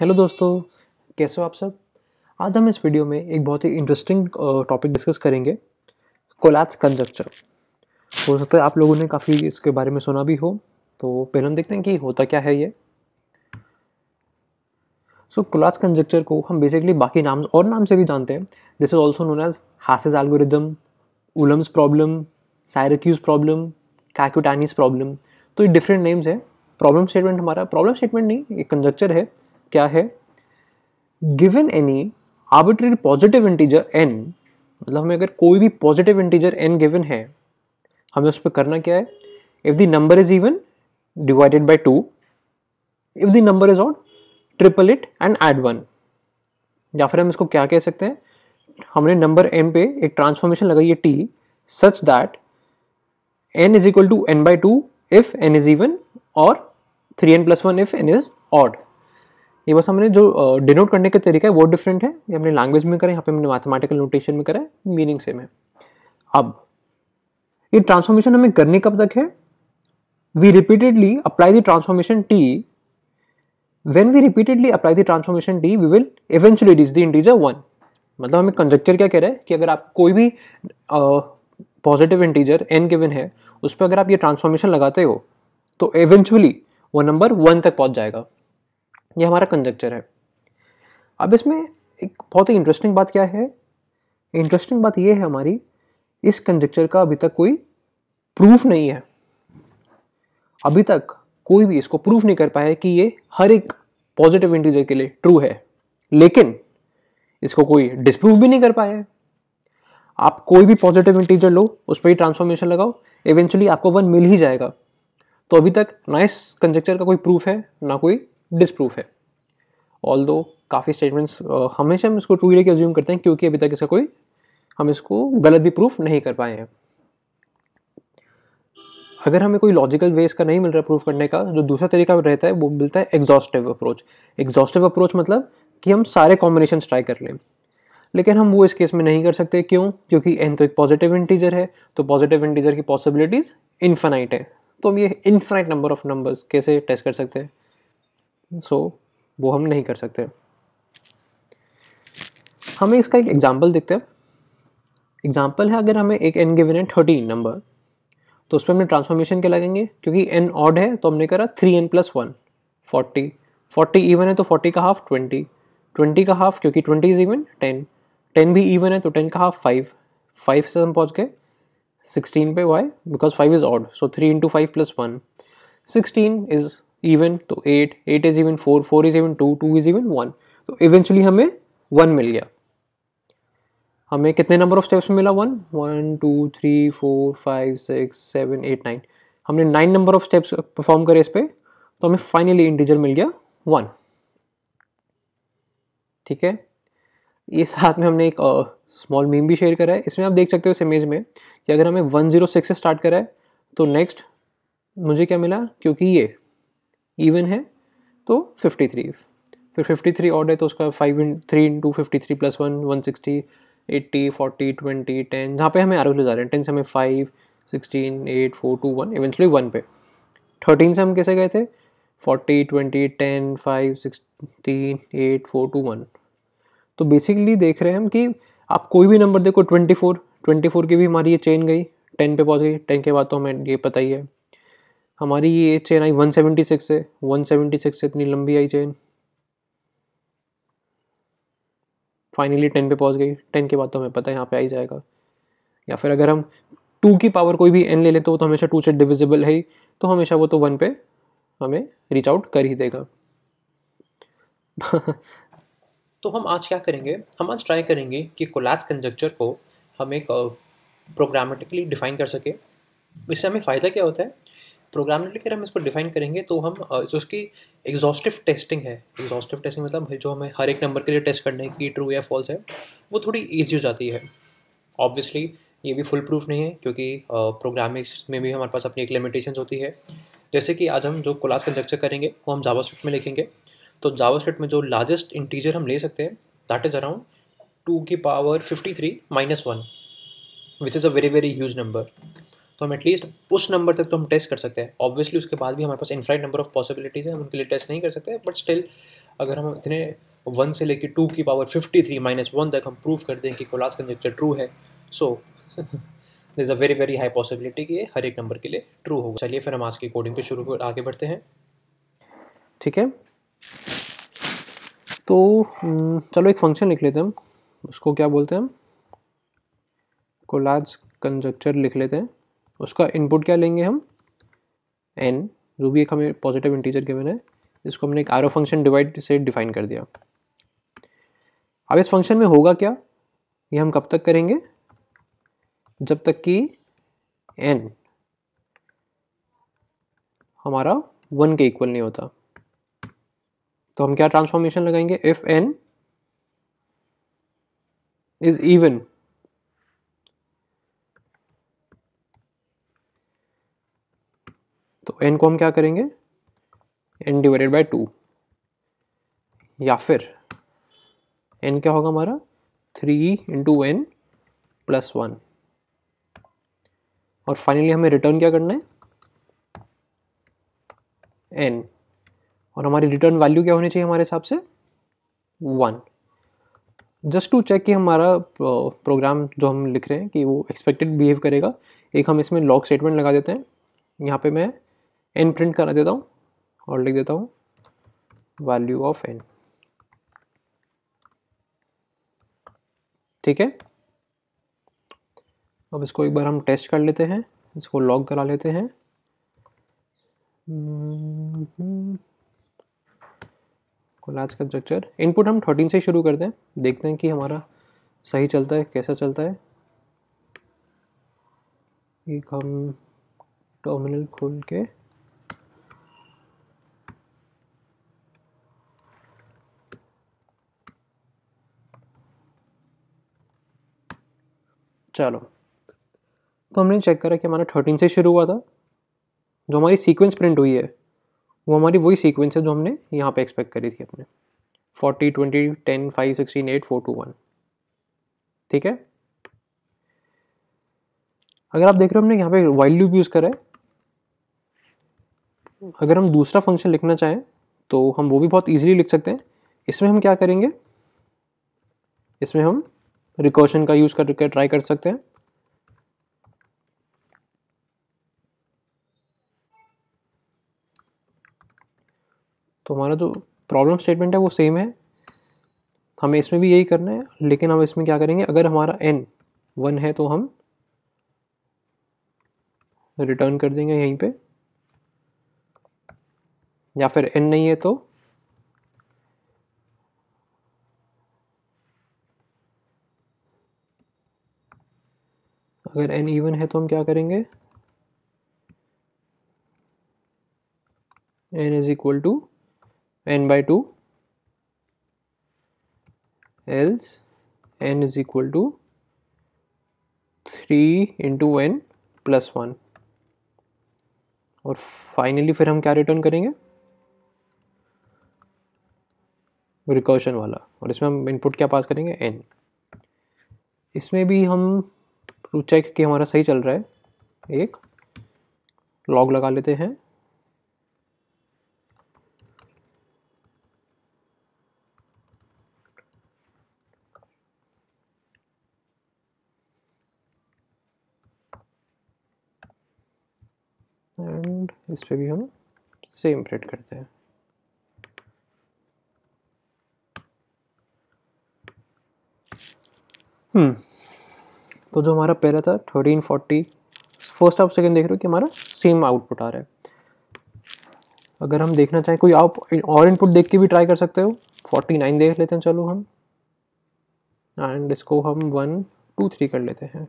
Hello दोस्तों कैसे हो आप सब आज हम इस वीडियो में एक बहुत ही इंटरेस्टिंग टॉपिक डिस्कस करेंगे कोलाज कंजक्चर हो सकता है आप लोगों ने काफ़ी इसके बारे में सुना भी हो तो पहले हम देखते हैं कि होता क्या है ये सो कोलाज कंजक्चर को हम बेसिकली बाकी नाम और नाम से भी जानते हैं this is also known as Hasse's algorithm Ulam's problem Syracuse problem Kakutani's problem तो ये डिफरेंट नेम्स हैं प्रॉब्लम स्टेटमेंट हमारा प्रॉब्लम स्टेटमेंट नहीं एक कंजक्चर है क्या है given any arbitrary positive integer n मतलब हमें अगर कोई भी पॉजिटिव इंटीजर एन गिवन है हमें उस पर करना क्या है if the number is even divided by two if the number is odd triple it and add one या फिर हम इसको क्या कह सकते हैं हमने नंबर एन पे एक ट्रांसफॉर्मेशन लगाई है T such that n is equal to n by two if n is even और three n plus one if n is odd ये बस हमने जो डिनोट करने का तरीका है वो डिफरेंट है ये हमने लैंग्वेज में करें यहाँ पे हमने मैथमेटिकल नोटेशन में करें मीनिंग सेम है अब ये ट्रांसफॉर्मेशन हमें करनी कब तक है we repeatedly apply the transformation T when we repeatedly apply the transformation T we will eventually reach the integer one मतलब हमें कंजक्चर क्या कह रहा है कि अगर आप कोई भी पॉजिटिव इंटीजर एन गिवन है उस पर अगर आप ये ट्रांसफॉर्मेशन लगाते हो तो एवेंचुअली वो नंबर वन तक पहुंच जाएगा ये हमारा कंजक्चर है अब इसमें एक बहुत ही इंटरेस्टिंग बात क्या है इंटरेस्टिंग बात यह है हमारी इस कंजक्चर का अभी तक कोई प्रूफ नहीं है अभी तक कोई भी इसको प्रूफ नहीं कर पाया कि ये हर एक पॉजिटिव इंटीजर के लिए ट्रू है लेकिन इसको कोई डिस्प्रूव भी नहीं कर पाया है आप कोई भी पॉजिटिव इंटीजर लो उस पर ही ट्रांसफॉर्मेशन लगाओ इवेंचुअली आपको वन मिल ही जाएगा तो अभी तक ना इस कंजक्चर का कोई प्रूफ है ना कोई डिसप्रूफ है ऑल दो काफ़ी स्टेटमेंट्स हमेशा हम इसको ट्रू ही लेके एज्यूम करते हैं क्योंकि अभी तक इसका कोई हम इसको गलत भी प्रूफ नहीं कर पाए हैं अगर हमें कोई लॉजिकल वे इसका नहीं मिल रहा प्रूफ करने का जो दूसरा तरीका रहता है वो मिलता है एग्जॉस्टिव अप्रोच एग्जॉस्टिव अप्रोच मतलब कि हम सारे कॉम्बिनेशन ट्राई कर लें लेकिन हम वो इस केस में नहीं कर सकते क्यों क्योंकि एन तो एक पॉजिटिव इंटीजर है तो पॉजिटिव इंटीजर की पॉसिबिलिटीज़ इन्फिनाइट है तो हम ये इन्फाइट नंबर ऑफ नंबर्स कैसे टेस्ट कर सकते हैं सो वो हम नहीं कर सकते हमें इसका एक एग्जाम्पल देखते हैं एग्जाम्पल है अगर हमें एक एन गिवन है थर्टीन नंबर तो उसमें हमने ट्रांसफॉर्मेशन क्या लगेंगे क्योंकि एन ऑड है तो हमने करा three n plus one forty forty even है तो फोर्टी का हाफ ट्वेंटी ट्वेंटी का हाफ क्योंकि twenty is even ten ten भी इवन है तो टेन का हाफ फाइव फाइव से हम पहुँच गए सिक्सटीन पे why because five is odd so three into five plus one sixteen is even तो eight eight is even four four is even two two is even one तो eventually हमें one मिल गया हमें कितने नंबर ऑफ स्टेप्स मिला one one two three four five six seven eight nine हमने nine number of steps perform करे इस पर तो हमें फाइनली इंटीजर मिल गया वन ठीक है ये साथ में हमने एक स्मॉल uh, मीम भी शेयर करा है इसमें आप देख सकते हो इस इमेज में कि अगर हमें वन जीरो सिक्स से स्टार्ट करा है तो नेक्स्ट मुझे क्या मिला क्योंकि ये इवन है तो 53 फिर 53 ऑड है तो उसका five in three into fifty three plus one one sixty eighty forty twenty ten जहाँ पे हमें आरोप ले जा रहे हैं टेन से हमें five sixteen eight four two one eventually one पे थर्टीन से हम कैसे गए थे forty twenty ten five sixteen eight four two one तो बेसिकली देख रहे हैं हम कि आप कोई भी नंबर देखो ट्वेंटी फोर ट्वेंटी फोर की भी हमारी ये चेन गई टेन पे पहुंच गई टेन के बाद तो हमें ये पता ही है हमारी ये चेन आई 176 से 176 से इतनी लंबी आई चेन फाइनली टेन पे पहुंच गई टेन के बाद तो हमें पता है यहाँ पे आई जाएगा या फिर अगर हम टू की पावर कोई भी एन ले लें तो, तो हमेशा टू से डिविजिबल है ही तो हमेशा वो तो वन पे हमें रीच आउट कर ही देगा तो हम आज क्या करेंगे हम आज ट्राई करेंगे कि कोलास कंजक्चर को हम एक प्रोग्रामेटिकली uh, डिफाइन कर सके इससे हमें फ़ायदा क्या होता है प्रोग्राम लेकर हम इसको डिफाइन करेंगे तो हम जो उसकी एग्जॉस्टिव टेस्टिंग है एग्जॉस्टिव टेस्टिंग मतलब जो हमें हर एक नंबर के लिए टेस्ट करने की ट्रू या फॉल्स है वो थोड़ी ईजी हो जाती है ऑब्वियसली ये भी फुल प्रूफ नहीं है क्योंकि प्रोग्रामिंग में भी हमारे पास अपनी एक लिमिटेशन होती है जैसे कि आज हम जो क्लास कंजक्चर करेंगे वो हम जावा में लिखेंगे तो जावा में जो लार्जेस्ट इंटीजर हम ले सकते हैं दैट इज़ अराउंड टू की power fifty three minus one which is a very very huge number तो हम एटलीस्ट उस नंबर तक तो हम टेस्ट कर सकते हैं ऑब्वियसली उसके बाद भी हमारे पास इनफाइट नंबर ऑफ पॉसिबिलिटीज़ है हम उनके लिए टेस्ट नहीं कर सकते बट स्टिल अगर हम इतने वन से लेकर टू की power fifty three minus one तक हम प्रूव कर दें कि कोलास कंजक्चर ट्रू है so is a very very high possibility कि ये हर एक नंबर के लिए ट्रू होगा चलिए फिर हम आज की कोडिंग पे शुरू कर आगे बढ़ते हैं ठीक है तो हम्म, चलो एक फंक्शन लिख लेते हैं हम उसको क्या बोलते हैं हम कोलाज कंजक्चर लिख लेते हैं उसका इनपुट क्या लेंगे हम एन जो भी एक हमें पॉजिटिव इंटीजर गिवन है इसको हमने एक आर फंक्शन डिवाइड से डिफाइन कर दिया अब इस फंक्शन में होगा क्या ये हम कब तक करेंगे जब तक कि एन हमारा वन के इक्वल नहीं होता तो हम क्या ट्रांसफॉर्मेशन लगाएंगे if n is even n को हम क्या करेंगे एन डिवाइडेड बाई टू या फिर एन क्या होगा हमारा three into n plus one और फाइनली हमें रिटर्न क्या करना है एन और हमारी रिटर्न वैल्यू क्या होनी चाहिए हमारे हिसाब से वन जस्ट टू चेक कि हमारा प्रोग्राम जो हम लिख रहे हैं कि वो एक्सपेक्टेड बिहेव करेगा एक हम इसमें लॉग स्टेटमेंट लगा देते हैं यहाँ पे मैं एन प्रिंट करा देता हूँ और लिख देता हूँ वैल्यू ऑफ एन ठीक है अब इसको एक बार हम टेस्ट कर लेते हैं इसको लॉग करा लेते हैं कोलाज का स्ट्रक्चर इनपुट हम थर्टीन से शुरू करते हैं देखते हैं कि हमारा सही चलता है कैसा चलता है एक हम टर्मिनल खोल के चलो तो हमने चेक करा कि हमारा थर्टीन से शुरू हुआ था जो हमारी सीक्वेंस प्रिंट हुई है वो हमारी वही सीक्वेंस है जो हमने यहाँ पे एक्सपेक्ट करी थी अपने forty twenty ten five sixteen eight four two one ठीक है अगर आप देख रहे हो हमने यहाँ पे वाइल्ड लूप यूज़ करा है अगर हम दूसरा फंक्शन लिखना चाहें तो हम वो भी बहुत ईजिली लिख सकते हैं इसमें हम क्या करेंगे इसमें हम रिकॉशन का यूज़ करके ट्राई कर सकते हैं तो हमारा जो प्रॉब्लम स्टेटमेंट है वो सेम है हमें इसमें भी यही करना है लेकिन हम इसमें क्या करेंगे अगर हमारा एन वन है तो हम रिटर्न कर देंगे यहीं पे या फिर एन नहीं है तो अगर एन इवन है तो हम क्या करेंगे n is equal to n by two else n is equal to three into n plus one और फाइनली फिर हम क्या रिटर्न करेंगे रिकॉशन वाला और इसमें हम इनपुट क्या पास करेंगे एन इसमें भी हम टू तो चेक कि हमारा सही चल रहा है एक लॉग लगा लेते हैं एंड इस पर भी हम सेम प्रिंट करते हैं हम्म तो जो हमारा पहला था थर्टीन फोर्टी फर्स्ट आप सेकेंड देख रहे हो कि हमारा सेम आउटपुट आ रहा है अगर हम देखना चाहें कोई आप और इनपुट देख के भी ट्राई कर सकते हो फोर्टी नाइन देख लेते हैं चलो हम एंड इसको हम वन टू थ्री कर लेते हैं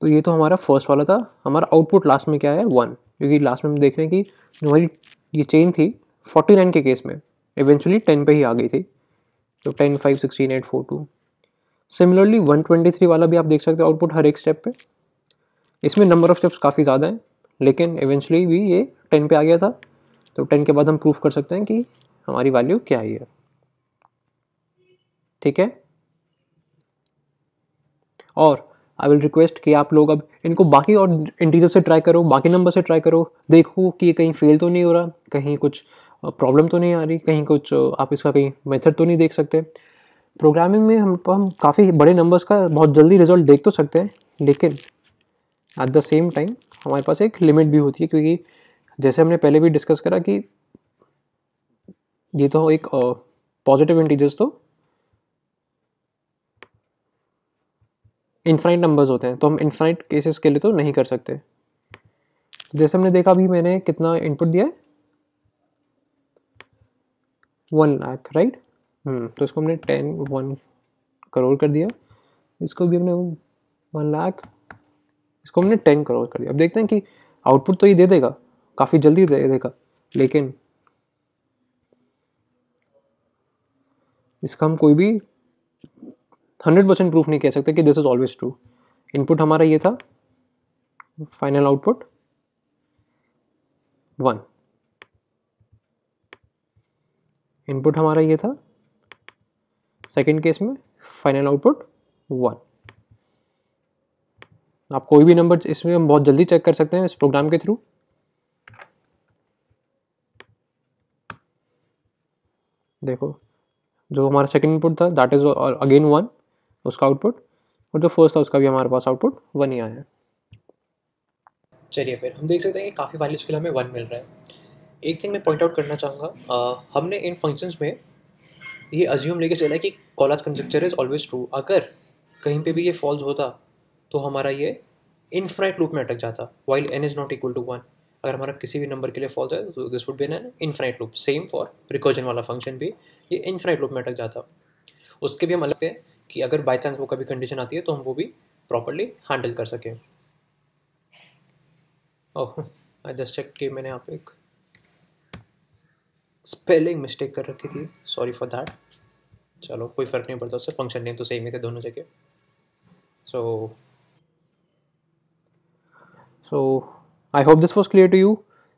तो ये तो हमारा फर्स्ट वाला था हमारा आउटपुट लास्ट में क्या है वन क्योंकि लास्ट में हम देख रहे हैं कि जो हमारी ये चेन थी फोर्टी नाइन के केस में इवेंचुअली टेन पे ही आ गई थी तो ten five sixteen eight four two similarly one twenty three वाला भी आप देख सकते हो आउटपुट हर एक स्टेप पे इसमें नंबर ऑफ स्टेप्स काफ़ी ज़्यादा हैं लेकिन इवेंचुअली भी ये टेन पे आ गया था तो टेन के बाद हम प्रूफ कर सकते हैं कि हमारी वैल्यू क्या ही है ठीक है और आई विल रिक्वेस्ट कि आप लोग अब इनको बाकी और इंटीजर से ट्राई करो बाकी नंबर से ट्राई करो देखो कि कहीं फेल तो नहीं हो रहा कहीं कुछ प्रॉब्लम तो नहीं आ रही कहीं कुछ आप इसका कहीं मेथड तो नहीं देख सकते प्रोग्रामिंग में हम हम काफ़ी बड़े नंबर्स का बहुत जल्दी रिजल्ट देख तो सकते हैं लेकिन एट द सेम टाइम हमारे पास एक लिमिट भी होती है क्योंकि जैसे हमने पहले भी डिस्कस करा कि ये तो एक पॉजिटिव इंटीजर्स तो इन्फाइट नंबर्स होते हैं तो हम इन्फाइट केसेस के लिए तो नहीं कर सकते जैसे हमने देखा अभी मैंने कितना इनपुट दिया है वन लाख राइट हम्म, तो इसको हमने टेन वन करोड़ कर दिया इसको भी हमने वन लाख इसको हमने टेन करोड़ कर दिया अब देखते हैं कि आउटपुट तो ये दे देगा काफ़ी जल्दी दे देगा लेकिन इसका हम कोई भी हंड्रेड परसेंट प्रूफ नहीं कह सकते कि this is always true input हमारा ये था फाइनल आउटपुट वन इनपुट हमारा ये था सेकेंड केस में फाइनल आउटपुट वन आप कोई भी नंबर इसमें हम बहुत जल्दी चेक कर सकते हैं इस प्रोग्राम के थ्रू देखो जो हमारा सेकेंड इनपुट था दैट इज़ अगेन वन उसका आउटपुट और जो फर्स्ट था उसका भी हमारे पास आउटपुट वन ही आया है चलिए फिर हम देख सकते हैं कि काफ़ी वैल्यूज के लिए हमें वन मिल रहा है एक थिंग मैं पॉइंट आउट करना चाहूँगा हमने इन फंक्शंस में ये अज्यूम लेके चला कि Collatz conjecture is always true अगर कहीं पे भी ये फॉल्स होता तो हमारा ये इनफिनाइट लूप में अटक जाता while n is not equal to one अगर हमारा किसी भी नंबर के लिए फॉल्स है तो this would be an infinite loop same for recursion वाला फंक्शन भी ये इनफिनाइट लूप में अटक जाता उसके भी हम अलग हैं कि अगर बाई चांस वो कभी कंडीशन आती है तो हम वो भी प्रॉपरली हैंडल कर सकें ओह आई जस्ट चेक कि मैंने यहाँ पे एक स्पेलिंग मिस्टेक कर रखी थी सॉरी फॉर दैट चलो कोई फ़र्क नहीं पड़ता उससे फंक्शन नेम तो सेम ही थे दोनों जगह so so I hope this was clear to you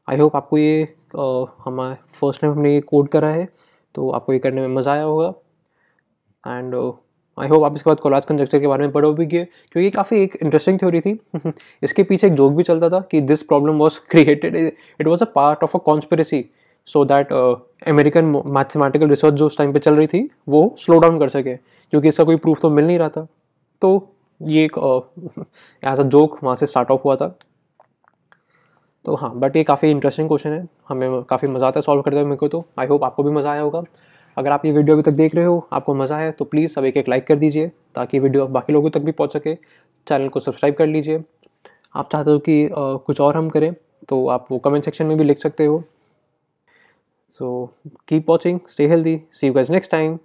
I hope आपको ये हमारे फर्स्ट टाइम हमने ये कोड करा है तो आपको ये करने में मज़ा आया होगा एंड आई होप आप इसके बाद कोलाज कंजक्चर के बारे में पढ़ो भी गए क्योंकि ये काफ़ी एक इंटरेस्टिंग थ्योरी थी इसके पीछे एक जोक भी चलता था कि this problem was created it was a part of a conspiracy so that American mathematical research जो उस टाइम पे चल रही थी वो स्लो डाउन कर सके क्योंकि इसका कोई प्रूफ तो मिल नहीं रहा था तो ये एक एज अ जोक वहाँ से स्टार्ट ऑफ हुआ था तो हाँ बट ये काफ़ी इंटरेस्टिंग क्वेश्चन है हमें काफ़ी मज़ा आता है सॉल्व करते हुए मेरे को तो आई होप आपको भी मज़ा आया होगा अगर आप ये वीडियो अभी तक देख रहे हो आपको मज़ा है तो प्लीज़ सब एक एक लाइक कर दीजिए ताकि वीडियो बाकी लोगों तक भी पहुँच सके चैनल को सब्सक्राइब कर लीजिए आप चाहते हो कि आ, uh, कुछ और हम करें तो आप वो कमेंट सेक्शन में भी लिख सकते हो So keep watching, stay healthy. See you guys next time.